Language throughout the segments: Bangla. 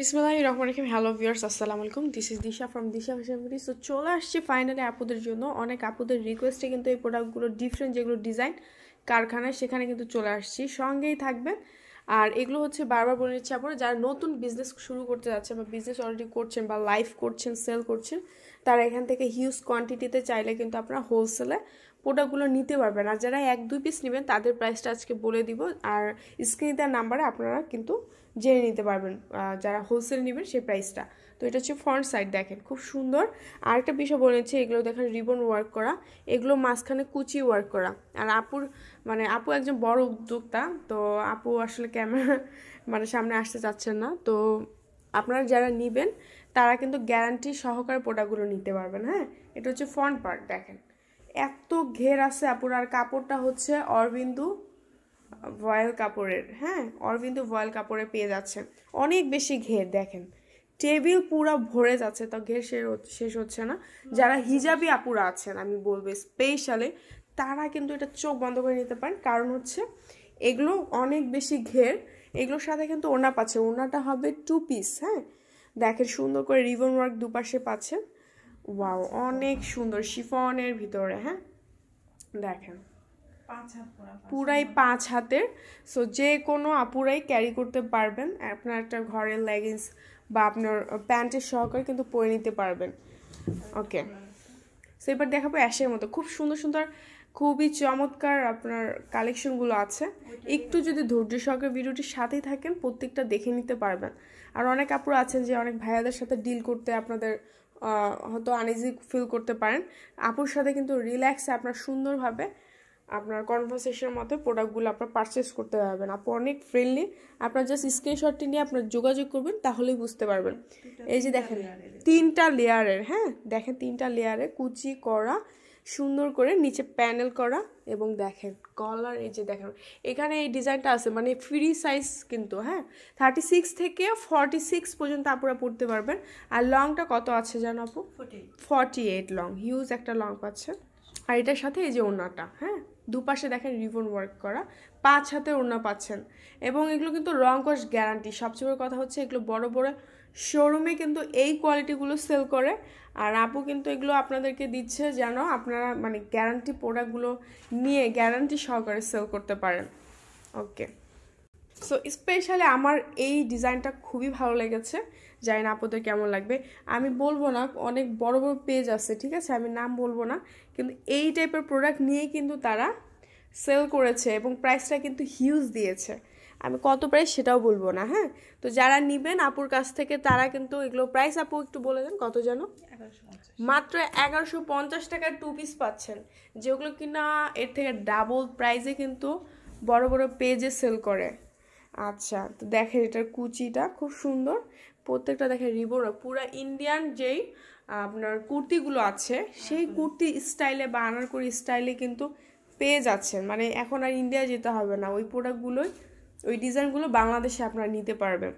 বিসমুল্লাহ রহমান রহিম হ্যালো ভিউয়ার্স আসসালামু আলাইকুম this is Disha from Disha Fashionpuri so চলে আসছি ফাইনালি আপুদের জন্য অনেক আপুদের রিকোয়েস্টে কিন্তু এই প্রোডাক্টগুলো ডিফারেন্ট যেগুলো ডিজাইন কারখানায় সেখানে কিন্তু চলে আসছি সঙ্গেই থাকবেন আর এগুলো হচ্ছে বারবার বলে নিচ্ছে আপনারা যারা নতুন বিজনেস শুরু করতে যাচ্ছেন বা বিজনেস অলরেডি করছেন বা লাইভ করছেন সেল করছেন তারা এখান থেকে হিউজ কোয়ান্টিটিতে চাইলে কিন্তু আপনারা হোলসেলে প্রোডাক্টগুলো নিতে পারবেন আর যারা এক দুই পিস নেবেন তাদের প্রাইসটা আজকে বলে দিব আর স্ক্রিনে দেওয়ার নাম্বারে আপনারা কিন্তু জেনে নিতে পারবেন যারা হোলসেল নেবেন সেই প্রাইসটা তো এটা হচ্ছে ফ্রন্ট সাইড দেখেন খুব সুন্দর আরেকটা বিষয় বলেছে এগুলো দেখেন রিবন ওয়ার্ক করা এগুলো মাঝখানে কুচি ওয়ার্ক করা আর আপুর মানে আপু একজন বড় উদ্যোক্তা তো আপু আসলে ক্যামেরা মানে সামনে আসতে চাচ্ছেন না তো আপনারা যারা নেবেন তারা কিন্তু গ্যারান্টি সহকারে প্রোডাক্টগুলো নিতে পারবেন হ্যাঁ এটা হচ্ছে ফ্রন্ট পার্ট দেখেন এত ঘের আছে আপুর আর কাপড়টা হচ্ছে অরবিন্দু ভয়েল কাপড়ের হ্যাঁ অরবিন্দু ভয়েল কাপড়ে পেয়ে যাচ্ছে অনেক বেশি ঘের দেখেন টেবিল পুরো ভরে যাচ্ছে তো ঘের শেষ হচ্ছে না যারা হিজাবি আপুরা আছেন আমি বলবো স্পেশালে তারা কিন্তু এটা চোখ বন্ধ করে নিতে পারেন কারণ হচ্ছে এগুলো অনেক বেশি ঘের এগুলোর সাথে কিন্তু ওনা পাচ্ছে ওনাটা হবে টু পিস হ্যাঁ দেখেন সুন্দর করে রিবন ওয়ার্ক দুপাশে পাচ্ছে ওয়াও অনেক সুন্দর শিফনের ভিতরে হ্যাঁ দেখেন পুরাই পাঁচ হাতের সো যে কোনো আপুরাই ক্যারি করতে পারবেন আপনার একটা ঘরের লেগিংস বা আপনার প্যান্টের সহকারে কিন্তু পরে নিতে পারবেন ওকে সো এবার দেখাবো অ্যাশের মতো খুব সুন্দর সুন্দর খুবই চমৎকার আপনার কালেকশনগুলো আছে একটু যদি ধৈর্য সহকারে ভিডিওটির সাথেই থাকেন প্রত্যেকটা দেখে নিতে পারবেন আর অনেক আপুরা আছেন যে অনেক ভাইয়াদের সাথে ডিল করতে আপনাদের হয়তো আনইজি ফিল করতে পারেন আপুর সাথে কিন্তু রিল্যাক্সে আপনার সুন্দরভাবে আপনার কনভারসেশনের মতো প্রোডাক্টগুলো আপনার পারচেস করতে পারবেন আপু অনেক ফ্রেন্ডলি আপনার জাস্ট স্ক্রিনশটটি নিয়ে আপনার যোগাযোগ করবেন তাহলেই বুঝতে পারবেন এই যে দেখেন তিনটা লেয়ারের হ্যাঁ দেখেন তিনটা লেয়ারে কুচি করা সুন্দর করে নিচে প্যানেল করা এবং দেখেন কলার এই যে দেখেন এখানে এই ডিজাইনটা আছে মানে ফ্রি সাইজ কিন্তু হ্যাঁ থার্টি সিক্স থেকে ফর্টি সিক্স পর্যন্ত আপুরা পড়তে পারবেন আর লংটা কত আছে জানো আপু ফর্টি এইট লং হিউজ একটা লং পাচ্ছেন আর এটার সাথে এই যে ওনাটা হ্যাঁ দুপাশে দেখেন রিবন ওয়ার্ক করা পাঁচ হাতে ওড়না পাচ্ছেন এবং এগুলো কিন্তু রং কষ গ্যারান্টি সবচেয়ে বড় কথা হচ্ছে এগুলো বড় বড় শোরুমে কিন্তু এই কোয়ালিটিগুলো সেল করে আর আপু কিন্তু এগুলো আপনাদেরকে দিচ্ছে যেন আপনারা মানে গ্যারান্টি প্রোডাক্টগুলো নিয়ে গ্যারান্টি সহকারে সেল করতে পারেন ওকে সো স্পেশালি আমার এই ডিজাইনটা খুবই ভালো লেগেছে জানি না আপুদের কেমন লাগবে আমি বলবো না অনেক বড় বড় পেজ আছে ঠিক আছে আমি নাম বলবো না কিন্তু এই টাইপের প্রোডাক্ট নিয়ে কিন্তু তারা সেল করেছে এবং প্রাইসটা কিন্তু হিউজ দিয়েছে আমি কত প্রাইস সেটাও বলবো না হ্যাঁ তো যারা নেবেন আপুর কাছ থেকে তারা কিন্তু এগুলো প্রাইস আপু একটু বলে দেন কত যেন মাত্র এগারোশো পঞ্চাশ টাকার টু পিস পাচ্ছেন যেগুলো কিনা এর থেকে ডাবল প্রাইসে কিন্তু বড় বড় পেজে সেল করে আচ্ছা তো দেখেন এটার কুচিটা খুব সুন্দর প্রত্যেকটা দেখেন রিবন পুরো ইন্ডিয়ান যেই আপনার কুর্তিগুলো আছে সেই হ্যাঁ, হ্যাঁ। কুর্তি স্টাইলে বা আনারকড়ি স্টাইলে কিন্তু পেয়ে যাচ্ছেন মানে এখন আর ইন্ডিয়া যেতে হবে না ওই প্রোডাক্টগুলোই ওই ডিজাইনগুলো বাংলাদেশে আপনারা নিতে পারবেন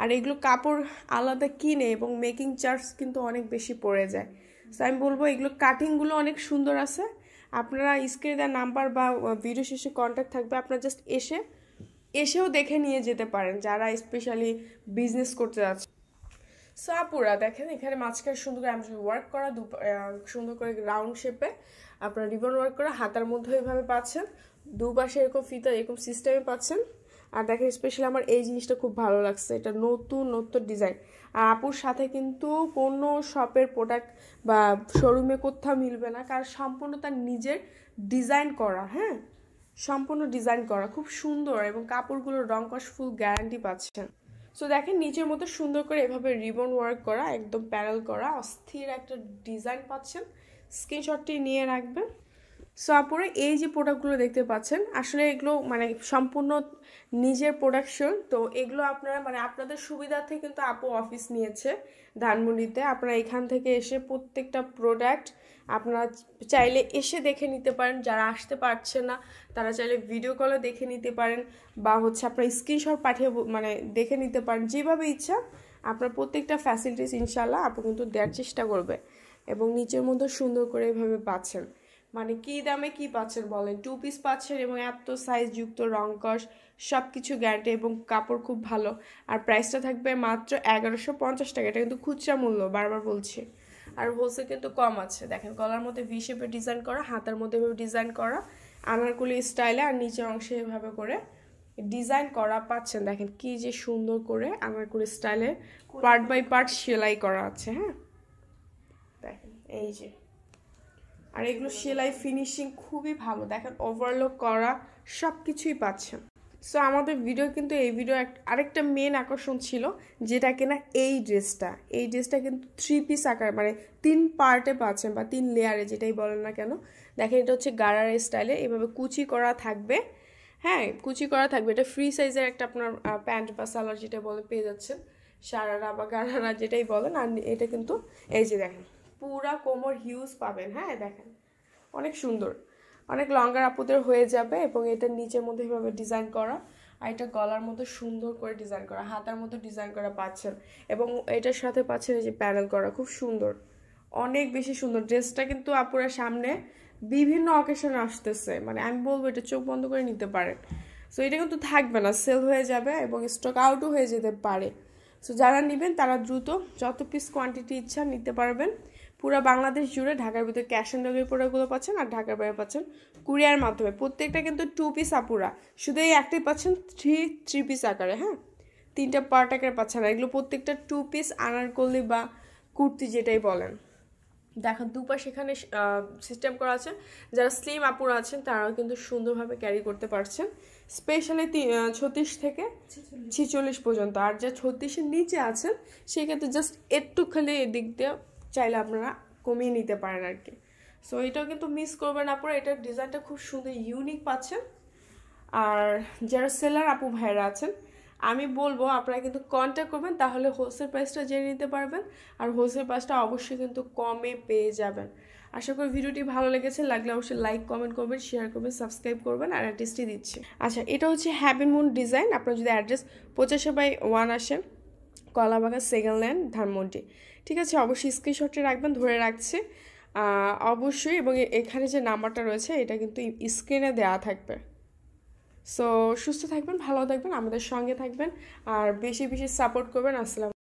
আর এগুলো কাপড় আলাদা কিনে এবং মেকিং চার্জ কিন্তু অনেক বেশি পড়ে যায় সো আমি বলবো এগুলো কাটিংগুলো অনেক সুন্দর আছে আপনারা স্ক্রিনে দেওয়া নাম্বার বা ভিডিও শেষে কন্ট্যাক্ট থাকবে আপনারা জাস্ট এসে এসেও দেখে নিয়ে যেতে পারেন যারা স্পেশালি বিজনেস করতে যাচ্ছে সো দেখেন এখানে মাঝখানে সুন্দর করে আমি ওয়ার্ক করা দু সুন্দর করে রাউন্ড শেপে আপনারা রিবন ওয়ার্ক করা হাতার মধ্যে এভাবে পাচ্ছেন দুপাশে এরকম ফিতা এরকম সিস্টেমে পাচ্ছেন আর দেখেন স্পেশালি আমার এই জিনিসটা খুব ভালো লাগছে এটা নতুন নতুন ডিজাইন আর আপুর সাথে কিন্তু কোনো শপের প্রোডাক্ট বা শোরুমে কোথাও মিলবে না কারণ সম্পূর্ণ তার নিজের ডিজাইন করা হ্যাঁ সম্পূর্ণ ডিজাইন করা খুব সুন্দর এবং কাপড়গুলোর রং কষ ফুল গ্যারান্টি পাচ্ছেন সো দেখেন নিচের মতো সুন্দর করে এভাবে রিবন ওয়ার্ক করা একদম প্যারাল করা অস্থির একটা ডিজাইন পাচ্ছেন স্ক্রিনশটটি নিয়ে রাখবেন সো আপরে এই যে প্রোডাক্টগুলো দেখতে পাচ্ছেন আসলে এগুলো মানে সম্পূর্ণ নিজের প্রোডাকশন তো এগুলো আপনারা মানে আপনাদের সুবিধার্থে কিন্তু আপু অফিস নিয়েছে ধানমন্ডিতে আপনারা এখান থেকে এসে প্রত্যেকটা প্রোডাক্ট আপনারা চাইলে এসে দেখে নিতে পারেন যারা আসতে পারছে না তারা চাইলে ভিডিও কলও দেখে নিতে পারেন বা হচ্ছে আপনারা স্ক্রিনশট পাঠিয়ে মানে দেখে নিতে পারেন যেভাবে ইচ্ছা আপনার প্রত্যেকটা ফ্যাসিলিটিস ইনশাল্লাহ আপু কিন্তু দেওয়ার চেষ্টা করবে এবং নিচের মধ্যে সুন্দর করে এভাবে পাচ্ছেন মানে কী দামে কি পাচ্ছেন বলেন টু পিস পাচ্ছেন এবং এত সাইজযুক্ত রংকশ সব কিছু গ্যারান্টি এবং কাপড় খুব ভালো আর প্রাইসটা থাকবে মাত্র এগারোশো পঞ্চাশ টাকা এটা কিন্তু খুচরা মূল্য বারবার বলছি আর হোলসেল কিন্তু কম আছে দেখেন গলার মধ্যে ভি শেপে ডিজাইন করা হাতার মধ্যে এভাবে ডিজাইন করা আনারকুলি স্টাইলে আর নিচের অংশে এভাবে করে ডিজাইন করা পাচ্ছেন দেখেন কি যে সুন্দর করে আনারকুলি স্টাইলে পার্ট বাই পার্ট সেলাই করা আছে হ্যাঁ দেখেন এই যে আর এগুলো সেলাই ফিনিশিং খুবই ভালো দেখেন ওভারলক করা সব কিছুই পাচ্ছেন সো আমাদের ভিডিও কিন্তু এই ভিডিও আরেকটা মেন আকর্ষণ ছিল যেটা কিনা এই ড্রেসটা এই ড্রেসটা কিন্তু থ্রি পিস আকার মানে তিন পার্টে পাচ্ছেন বা তিন লেয়ারে যেটাই বলেন না কেন দেখেন এটা হচ্ছে গাড়ার স্টাইলে এভাবে কুচি করা থাকবে হ্যাঁ কুচি করা থাকবে এটা ফ্রি সাইজের একটা আপনার প্যান্ট বা সালোয়ার যেটা বলে পেয়ে যাচ্ছেন সারারা বা গাড়ারা যেটাই বলেন আর এটা কিন্তু এই যে দেখেন পুরা কোমর হিউজ পাবেন হ্যাঁ দেখেন অনেক সুন্দর অনেক লঙ্গার আপুদের হয়ে যাবে এবং এটা নিচের মধ্যে এভাবে ডিজাইন করা আর এটা গলার মতো সুন্দর করে ডিজাইন করা হাতার মতো ডিজাইন করা পাচ্ছেন এবং এটার সাথে পাচ্ছেন এই যে প্যানেল করা খুব সুন্দর অনেক বেশি সুন্দর ড্রেসটা কিন্তু আপুরা সামনে বিভিন্ন অকেশনে আসতেছে মানে আমি বলবো এটা চোখ বন্ধ করে নিতে পারেন সো এটা কিন্তু থাকবে না সেল হয়ে যাবে এবং স্টক আউটও হয়ে যেতে পারে সো যারা নেবেন তারা দ্রুত যত পিস কোয়ান্টিটি ইচ্ছা নিতে পারবেন পুরো বাংলাদেশ জুড়ে ঢাকার ভিতরে ক্যাশ অন ডেলিভারি প্রোডাক্টগুলো পাচ্ছেন আর ঢাকার বাইরে পাচ্ছেন কুরিয়ার মাধ্যমে প্রত্যেকটা কিন্তু টু পিস আপুরা শুধু এই একটাই পাচ্ছেন থ্রি থ্রি পিস আকারে হ্যাঁ তিনটা পার্ট আকারে পাচ্ছেন না এগুলো প্রত্যেকটা টু পিস আনারকলি বা কুর্তি যেটাই বলেন দেখা দুপাশ এখানে সিস্টেম করা আছে যারা স্লিম আপুরা আছেন তারাও কিন্তু সুন্দরভাবে ক্যারি করতে পারছেন স্পেশালি ছত্রিশ থেকে ছিচল্লিশ পর্যন্ত আর যা ছত্রিশের নিচে আছেন সেক্ষেত্রে জাস্ট একটুখানি এদিক দিয়ে চাইলে আপনারা কমিয়ে নিতে পারেন আর কি সো এটাও কিন্তু মিস করবেন আপনারা এটার ডিজাইনটা খুব সুন্দর ইউনিক পাচ্ছেন আর যারা সেলার আপু ভাইয়েরা আছেন আমি বলবো আপনারা কিন্তু কন্ট্যাক্ট করবেন তাহলে হোলসেল প্রাইসটা জেনে নিতে পারবেন আর হোলসেল প্রাইসটা অবশ্যই কিন্তু কমে পেয়ে যাবেন আশা করি ভিডিওটি ভালো লেগেছে লাগলে অবশ্যই লাইক কমেন্ট করবেন শেয়ার করবেন সাবস্ক্রাইব করবেন আর অ্যাড্রেসটি দিচ্ছি আচ্ছা এটা হচ্ছে হ্যাপি মুন ডিজাইন আপনার যদি অ্যাড্রেস পঁচাশি বাই ওয়ান আসেন কলাবাগা সেকেন্ড ল্যান্ড ধানমন্ডি ঠিক আছে অবশ্যই স্ক্রিনশটে রাখবেন ধরে রাখছে অবশ্যই এবং এখানে যে নাম্বারটা রয়েছে এটা কিন্তু স্ক্রিনে দেয়া থাকবে সো সুস্থ থাকবেন ভালো থাকবেন আমাদের সঙ্গে থাকবেন আর বেশি বেশি সাপোর্ট করবেন আসসালাম